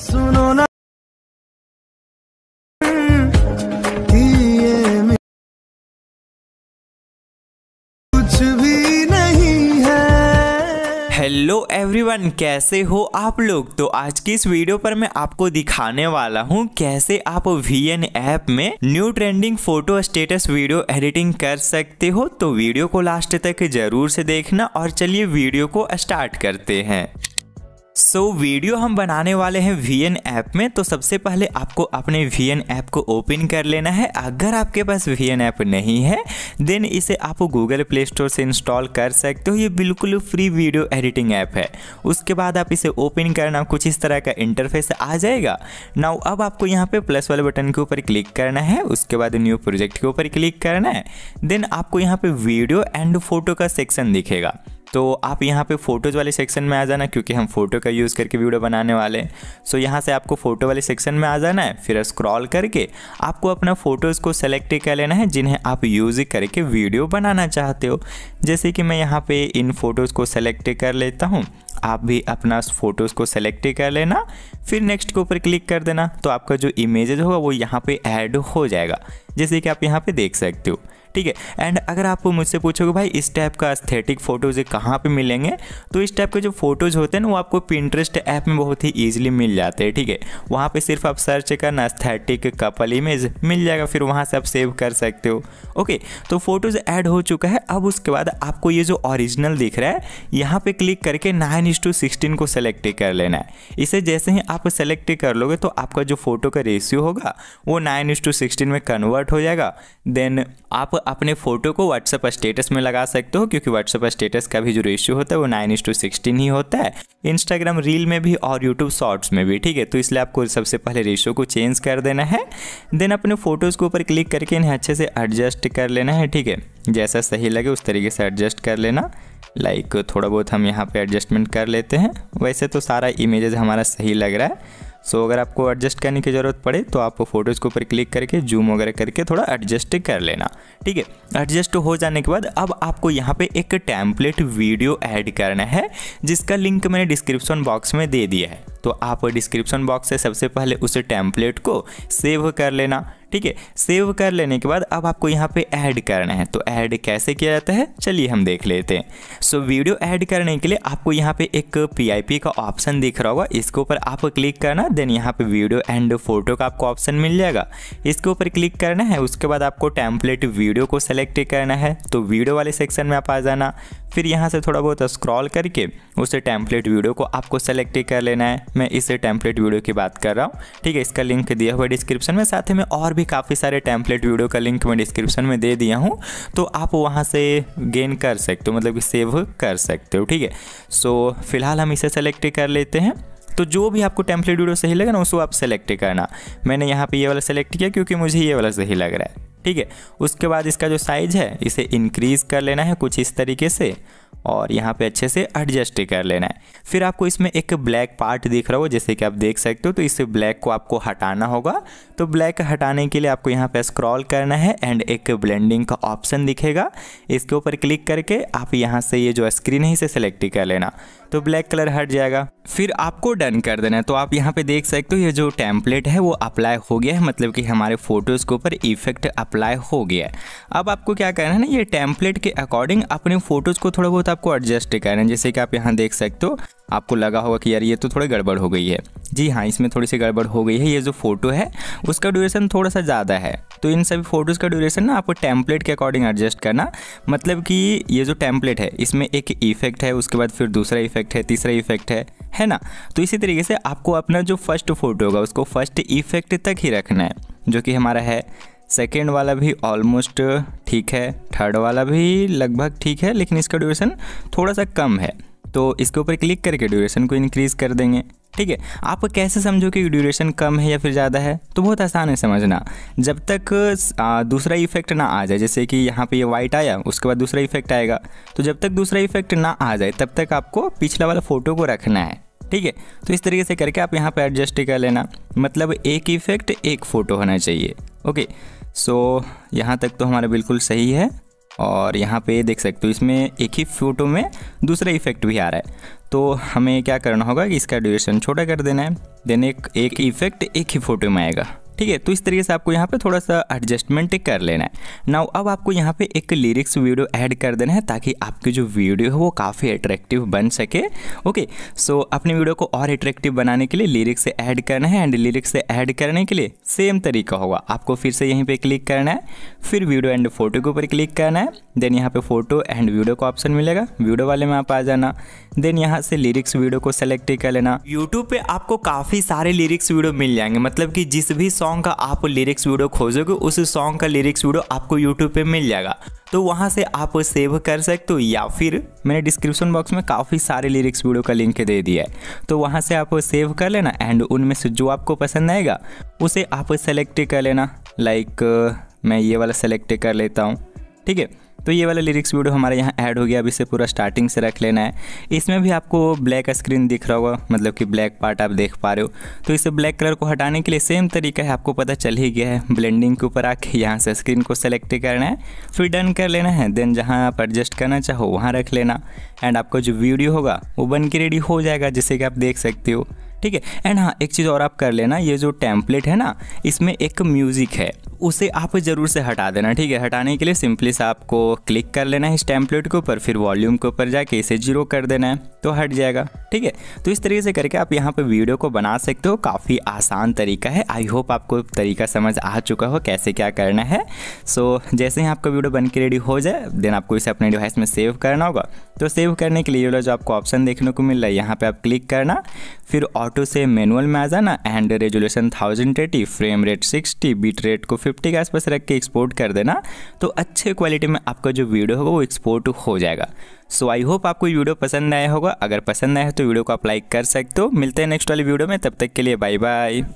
सुनो ना कुछ भी नहीं हेलो एवरीवन कैसे हो आप लोग तो आज की इस वीडियो पर मैं आपको दिखाने वाला हूँ कैसे आप वी एन ऐप में new trending photo status video editing कर सकते हो तो वीडियो को लास्ट तक जरूर से देखना और चलिए वीडियो को स्टार्ट करते हैं सो so, वीडियो हम बनाने वाले हैं वी एन ऐप में तो सबसे पहले आपको अपने वी एन ऐप को ओपन कर लेना है अगर आपके पास वी एन ऐप नहीं है देन इसे आप गूगल प्ले स्टोर से इंस्टॉल कर सकते हो ये बिल्कुल फ्री वीडियो एडिटिंग ऐप है उसके बाद आप इसे ओपन करना कुछ इस तरह का इंटरफेस आ जाएगा नाउ अब आपको यहाँ पे प्लस वाले बटन के ऊपर क्लिक करना है उसके बाद न्यू प्रोजेक्ट के ऊपर क्लिक करना है देन आपको यहाँ पर वीडियो एंड फोटो का सेक्शन दिखेगा तो आप यहाँ पे फ़ोटोज़ वाले सेक्शन में आ जाना क्योंकि हम फ़ोटो का यूज़ करके वीडियो बनाने वाले हैं सो so, यहाँ से आपको फ़ोटो वाले सेक्शन में आ जाना है फिर स्क्रॉल करके आपको अपना फ़ोटोज़ को सेलेक्ट कर लेना है जिन्हें आप यूज़ करके वीडियो बनाना चाहते हो जैसे कि मैं यहाँ पे इन फ़ोटोज़ को सेलेक्ट कर लेता हूँ आप भी अपना फ़ोटोज़ को सेलेक्ट कर लेना फिर नेक्स्ट के ऊपर क्लिक कर देना तो आपका जो इमेजेज होगा वो यहाँ पर ऐड हो जाएगा जैसे कि आप यहाँ पे देख सकते हो ठीक है एंड अगर आप मुझसे पूछोगे भाई इस टाइप का अस्थेटिक फ़ोटोज़ कहाँ पे मिलेंगे तो इस टाइप के जो फोटोज़ होते हैं ना वो आपको पिंटरेस्ट ऐप में बहुत ही ईजिली मिल जाते हैं ठीक है थीके? वहाँ पे सिर्फ आप सर्च करना अस्थेटिक कपल इमेज मिल जाएगा फिर वहाँ से आप सेव कर सकते हो ओके तो फोटोज़ ऐड हो चुका है अब उसके बाद आपको ये जो ऑरिजिनल दिख रहा है यहाँ पर क्लिक करके नाइन टू सिक्सटीन को सेलेक्ट कर लेना है इसे जैसे ही आप सेलेक्ट कर लोगे तो आपका जो फोटो का रेशियो होगा वो नाइन टू सिक्सटीन में कन्वर्ट कन्वर्ट हो जाएगा देन आप अपने फ़ोटो को व्हाट्सअप स्टेटस में लगा सकते हो क्योंकि व्हाट्सएप स्टेटस का भी जो रेशियो होता है वो नाइन इंस टू सिक्सटीन ही होता है इंस्टाग्राम रील में भी और यूट्यूब शॉर्ट्स में भी ठीक है तो इसलिए आपको सबसे पहले रेशियो को चेंज कर देना है देन अपने फ़ोटोज़ के ऊपर क्लिक करके इन्हें अच्छे से एडजस्ट कर लेना है ठीक है जैसा सही लगे उस तरीके से एडजस्ट कर लेना लाइक like, थोड़ा बहुत हम यहाँ पे एडजस्टमेंट कर लेते हैं वैसे तो सारा इमेजेस हमारा सही लग रहा है सो अगर आपको एडजस्ट करने की ज़रूरत पड़े तो आप फोटोज़ के ऊपर क्लिक करके जूम वगैरह करके थोड़ा एडजस्ट कर लेना ठीक है एडजस्ट हो जाने के बाद अब आपको यहाँ पे एक टैम्पलेट वीडियो ऐड करना है जिसका लिंक मैंने डिस्क्रिप्शन बॉक्स में दे दिया है तो आप डिस्क्रिप्शन बॉक्स से सबसे पहले उस टैंपलेट को सेव कर लेना ठीक है सेव कर लेने के बाद अब आपको यहाँ पे ऐड करना है तो ऐड कैसे किया जाता है चलिए हम देख लेते हैं सो वीडियो ऐड करने के लिए आपको यहाँ पे एक पीआईपी का ऑप्शन दिख रहा होगा इसके ऊपर आप क्लिक करना देन यहाँ पे वीडियो एंड फोटो का आपको ऑप्शन मिल जाएगा इसके ऊपर क्लिक करना है उसके बाद आपको टैंपलेट वीडियो को सेलेक्ट करना है तो वीडियो वाले सेक्शन में आप आ जाना फिर यहाँ से थोड़ा बहुत स्क्रॉल करके उसे टैंपलेट वीडियो को आपको सेलेक्ट कर लेना है मैं इसे टैंपलेट वीडियो की बात कर रहा हूँ ठीक है इसका लिंक दिया हुआ डिस्क्रिप्शन में साथ ही में और भी काफ़ी सारे टैंपलेट वीडियो का लिंक मैं डिस्क्रिप्शन में दे दिया हूँ तो आप वहाँ से गेन कर सकते हो मतलब कि सेव कर सकते हो ठीक है सो फिलहाल हम इसे सेलेक्ट कर लेते हैं तो जो भी आपको टेम्पलेट वीडियो सही लगे ना उसको आप सेलेक्ट करना मैंने यहाँ पे ये वाला सेलेक्ट किया क्योंकि मुझे ये वाला सही लग रहा है ठीक है उसके बाद इसका जो साइज़ है इसे इंक्रीज़ कर लेना है कुछ इस तरीके से और यहाँ पे अच्छे से एडजस्ट कर लेना है फिर आपको इसमें एक ब्लैक पार्ट दिख रहा हो जैसे कि आप देख सकते हो तो इस ब्लैक को आपको हटाना होगा तो ब्लैक हटाने के लिए आपको यहाँ पे स्क्रॉल करना है एंड एक ब्लेंडिंग का ऑप्शन दिखेगा इसके ऊपर क्लिक करके आप यहाँ से ये जो स्क्रीन है इसे सेलेक्ट कर लेना तो ब्लैक कलर हट जाएगा फिर आपको डन कर देना है तो आप यहाँ पे देख सकते हो ये जो टैंपलेट है वो अप्लाई हो गया है मतलब कि हमारे फोटोज़ के ऊपर इफेक्ट अप्लाई हो गया है अब आपको क्या करना है ना ये टेम्पलेट के अकॉर्डिंग अपने फोटोज़ को थोड़ा बहुत आपको एडजस्ट करना जैसे कि आप यहाँ देख सकते हो आपको लगा होगा कि यार ये तो थोड़ी गड़बड़ हो गई है जी हाँ इसमें थोड़ी सी गड़बड़ हो गई है ये जो फोटो है उसका ड्यूरेशन थोड़ा सा ज़्यादा है तो इन सभी फ़ोटोज़ का ड्यूरेशन ना आपको टेम्पलेट के अकॉर्डिंग एडजस्ट करना मतलब कि ये जो टेम्पलेट है इसमें एक इफेक्ट है उसके बाद फिर दूसरा इफेक्ट है तीसरा इफेक्ट है है ना तो इसी तरीके से आपको अपना जो फर्स्ट फोटो होगा उसको फर्स्ट इफेक्ट तक ही रखना है जो कि हमारा है सेकेंड वाला भी ऑलमोस्ट ठीक है थर्ड वाला भी लगभग ठीक है लेकिन इसका ड्यूरेशन थोड़ा सा कम है तो इसके ऊपर क्लिक करके ड्यूरेशन को इनक्रीज़ कर देंगे ठीक है आप कैसे समझो कि ड्यूरेशन कम है या फिर ज़्यादा है तो बहुत आसान है समझना जब तक आ, दूसरा इफेक्ट ना आ जाए जैसे कि यहाँ पे ये यह वाइट आया उसके बाद दूसरा इफेक्ट आएगा तो जब तक दूसरा इफेक्ट ना आ जाए तब तक आपको पिछला वाला फ़ोटो को रखना है ठीक है तो इस तरीके से करके आप यहाँ पर एडजस्ट कर लेना मतलब एक इफेक्ट एक फ़ोटो होना चाहिए ओके सो so, यहाँ तक तो हमारा बिल्कुल सही है और यहाँ पे देख सकते हो इसमें एक ही फ़ोटो में दूसरा इफेक्ट भी आ रहा है तो हमें क्या करना होगा कि इसका ड्यूरेशन छोटा कर देना है देन एक एक इफेक्ट एक ही फ़ोटो में आएगा ठीक है तो इस तरीके से आपको यहाँ पे थोड़ा सा एडजस्टमेंट कर लेना है नाउ अब आपको यहाँ पे एक लिरिक्स वीडियो ऐड कर देना है ताकि आपकी जो वीडियो है वो काफ़ी अट्रैक्टिव बन सके ओके सो अपनी वीडियो को और अट्रैक्टिव बनाने के लिए लिरिक्स से ऐड करना है एंड लिरिक्स से ऐड करने के लिए सेम तरीका होगा आपको फिर से यहीं पर क्लिक करना है फिर वीडियो एंड फोटो के ऊपर क्लिक करना है देन यहाँ पर फोटो एंड वीडियो का ऑप्शन मिलेगा वीडियो वाले में आप आ जाना देन यहाँ से लिरिक्स वीडियो को सेलेक्ट कर लेना यूट्यूब पर आपको काफ़ी सारे लिरिक्स वीडियो मिल जाएंगे मतलब कि जिस भी सॉन्ग सॉन्ग का आप लिरिक्स वीडियो खोजोगे उस सॉन्ग का लिरिक्स वीडियो आपको यूट्यूब पे मिल जाएगा तो वहाँ से आप सेव कर सकते हो या फिर मैंने डिस्क्रिप्शन बॉक्स में काफ़ी सारे लिरिक्स वीडियो का लिंक दे दिया है तो वहाँ से आप सेव कर लेना एंड उनमें से जो आपको पसंद आएगा उसे आप सेलेक्ट कर लेना लाइक मैं ये वाला सेलेक्ट कर लेता हूँ ठीक है तो ये वाला लिरिक्स वीडियो हमारे यहाँ ऐड हो गया अब इसे पूरा स्टार्टिंग से रख लेना है इसमें भी आपको ब्लैक स्क्रीन दिख रहा होगा मतलब कि ब्लैक पार्ट आप देख पा रहे हो तो इसे ब्लैक कलर को हटाने के लिए सेम तरीका है आपको पता चल ही गया है ब्लेंडिंग के ऊपर आके यहाँ से स्क्रीन को सेलेक्ट करना है फिर डन कर लेना है देन जहाँ आप एडजस्ट करना चाहो वहाँ रख लेना एंड आपका जो वीडियो होगा वो बन के रेडी हो जाएगा जिससे कि आप देख सकते हो ठीक है एंड हाँ एक चीज़ और आप कर लेना ये जो टैंपलेट है ना इसमें एक म्यूज़िक है उसे आप ज़रूर से हटा देना ठीक है हटाने के लिए सिंपली से आपको क्लिक कर लेना है इस टैंपलेट के ऊपर फिर वॉल्यूम के ऊपर जाके इसे जीरो कर देना है तो हट जाएगा ठीक है तो इस तरीके से करके आप यहाँ पे वीडियो को बना सकते हो काफ़ी आसान तरीका है आई होप आपको तरीका समझ आ चुका हो कैसे क्या करना है सो so, जैसे ही आपका वीडियो बन के रेडी हो जाए देन आपको इसे अपने डिवाइस में सेव करना होगा तो सेव करने के लिए वाला जो आपको ऑप्शन देखने को मिल रहा है यहाँ पर आप क्लिक करना फिर ऑटो से मैनुअल में आ जाना and resolution thousand eighty frame rate sixty bit rate को फिफ्टी के आसपास रख के एक्सपोर्ट कर देना तो अच्छे क्वालिटी में आपका जो वीडियो होगा वो एक्सपोर्ट हो जाएगा सो आई होप आपको ये वीडियो पसंद आया होगा अगर पसंद आया हो तो वीडियो को आप लाइक कर सकते हो मिलते हैं नेक्स्ट वाली वीडियो में तब तक के लिए बाय बाय